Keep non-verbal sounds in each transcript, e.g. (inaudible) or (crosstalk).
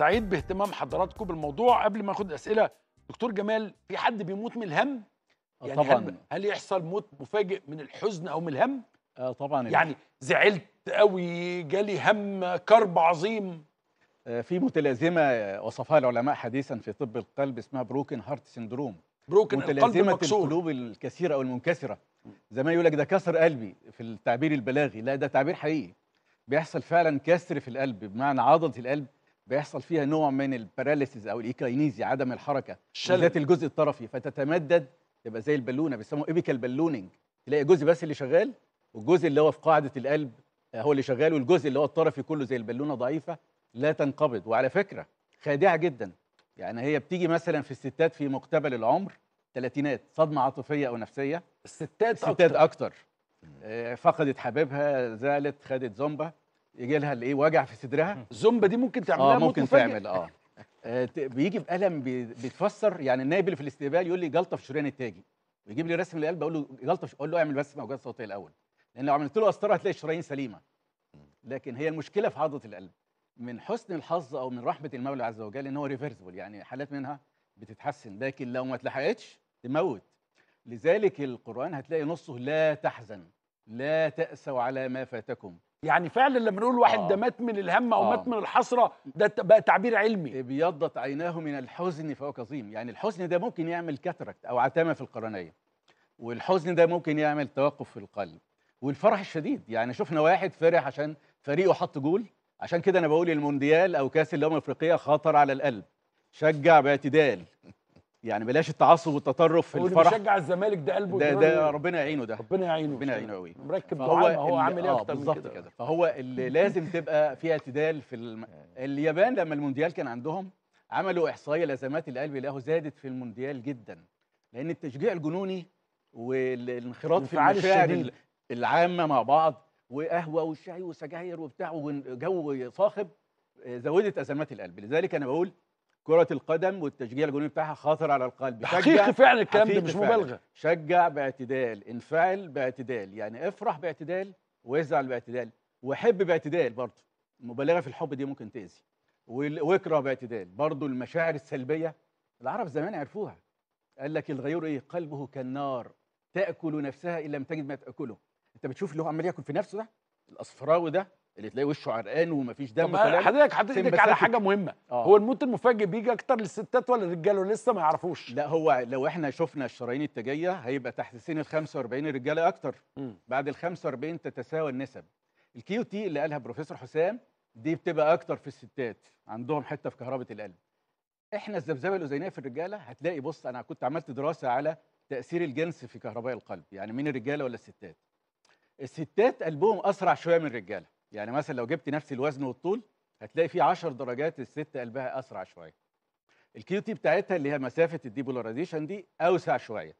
سعيد باهتمام حضراتكم بالموضوع قبل ما اخد اسئله دكتور جمال في حد بيموت من الهم آه، يعني طبعا هل, هل يحصل موت مفاجئ من الحزن او من الهم آه طبعا يعني زعلت قوي جالي هم كرب عظيم آه في متلازمه وصفها العلماء حديثا في طب القلب اسمها بروكن هارت سندروم بروكن متلازمه القلب القلوب الكثيره او المنكسره زي ما يقول لك ده كسر قلبي في التعبير البلاغي لا ده تعبير حقيقي بيحصل فعلا كسر في القلب بمعنى عضله القلب بيحصل فيها نوع من الباراليسيز او الايكاينيزيا عدم الحركه بالذات الجزء الطرفي فتتمدد تبقى زي البالونه بيسموه ايبيكال بالونينج تلاقي جزء بس اللي شغال والجزء اللي هو في قاعده القلب آه، هو اللي شغال والجزء اللي هو الطرفي كله زي البالونه ضعيفه لا تنقبض وعلى فكره خادعه جدا يعني هي بتيجي مثلا في الستات في مقتبل العمر ثلاثينات صدمه عاطفيه او نفسيه الستات الستات اكتر, أكتر. آه، فقدت حبيبها زعلت خدت زومبا يجي لها الايه وجع في صدرها الزومبا دي ممكن تعملها اه ممكن تعمل اه, (laughs) آه، بيجي بقلم بيتفسر يعني النائب اللي في الاستقبال يقول لي جلطه في شريان التاجي ويجيب لي رسم للقلب اقول له جلطه اقول له اعمل بس موجات صوتيه الاول لان لو عملت له قسطره هتلاقي الشرايين سليمه لكن هي المشكله في عضله القلب من حسن الحظ او من رحمه المولى عز وجل ان هو ريفرسبل يعني حالات منها بتتحسن لكن لو ما اتلحقتش تموت لذلك القران هتلاقي نصه لا تحزن لا تاسوا على ما فاتكم يعني فعلا لما نقول واحد آه. ده مات من الهم او آه. مات من آه. الحسره ده بقى تعبير علمي ابيضت إيه، عيناه من الحزن فهو كظيم يعني الحزن ده ممكن يعمل كاتراكت او عتامه في القرنيه والحزن ده ممكن يعمل توقف في القلب والفرح الشديد يعني شفنا واحد فرح عشان فريقه حط جول عشان كده انا بقول المونديال او كاس الامم الافريقيه خطر على القلب شجع باعتدال يعني بلاش التعصب والتطرف في الفرح اللي بيشجع الزمالك ده قلبه ده, ده إيه؟ ربنا يعينه ده ربنا يعينه ربنا يعينه قوي مركب هو هو عامل ايه آه، اكتر من كده فهو اللي (laughs) لازم تبقى في اعتدال في الم... اليابان لما المونديال كان عندهم عملوا احصائيه لازمات القلب له زادت في المونديال جدا لان التشجيع الجنوني والانخراط في المشاعر العامه مع بعض وقهوه وشاي وسجاير وبتاع وجو صاخب آه، زودت ازمات القلب لذلك انا بقول كرة القدم والتشجيع الجنوني بتاعها خاطر على القلب حقيقي فعلا الكلام ده مش مبالغه شجع باعتدال انفعل باعتدال يعني افرح باعتدال وازعل باعتدال وحب باعتدال برضه المبالغه في الحب دي ممكن تاذي واكره باعتدال برضه المشاعر السلبيه العرب زمان عرفوها قال لك الغيور ايه قلبه كالنار تاكل نفسها ان لم تجد ما تاكله انت بتشوف اللي هو عمال ياكل في نفسه ده الاصفراوي ده اللي تلاقي وشه عرقان ومفيش دم طب حضرتك حاطط ايدك على حاجه مهمه آه. هو الموت المفاجئ بيجي اكتر للستات ولا للرجاله لسه ما يعرفوش لا هو لو احنا شفنا الشرايين التاجيه هيبقى تحت سن ال 45 الرجاله اكتر م. بعد ال 45 تتساوى النسب الكيو تي اللي قالها بروفيسور حسام دي بتبقى اكتر في الستات عندهم حته في كهربه القلب احنا الذبذبه الاذينيه في الرجاله هتلاقي بص انا كنت عملت دراسه على تاثير الجنس في كهرباء القلب يعني مين الرجاله ولا الستات الستات قلبهم اسرع شويه من الرجاله يعني مثلا لو جبت نفس الوزن والطول هتلاقي في 10 درجات الست قلبها اسرع شويه الكيو تي بتاعتها اللي هي مسافه الديبولاريزيشن دي اوسع شويه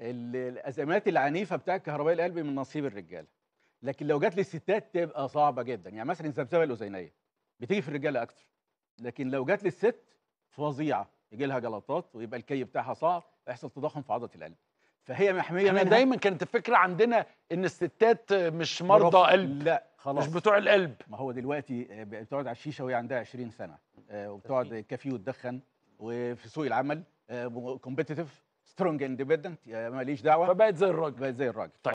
الازمات العنيفه بتاع كهرباء القلب من نصيب الرجاله لكن لو جت للستات تبقى صعبه جدا يعني مثلا الذبذبه الاذينيه بتيجي في الرجاله اكتر لكن لو جت للست فظيعه يجي لها جلطات ويبقى الكي بتاعها صعب يحصل تضخم في عضله القلب فهي محميه احنا دايما كانت الفكره عندنا ان الستات مش مرضى قلب لا خلاص مش بتوع القلب ما هو دلوقتي آه، بتقعد على الشيشه وهي عندها 20 سنه آه، وبتقعد كافي وتدخن وفي سوق العمل كومبيتيتيف سترونج اندبندنت ماليش دعوه فبقت زي الراجل بقت زي الراجل طيب.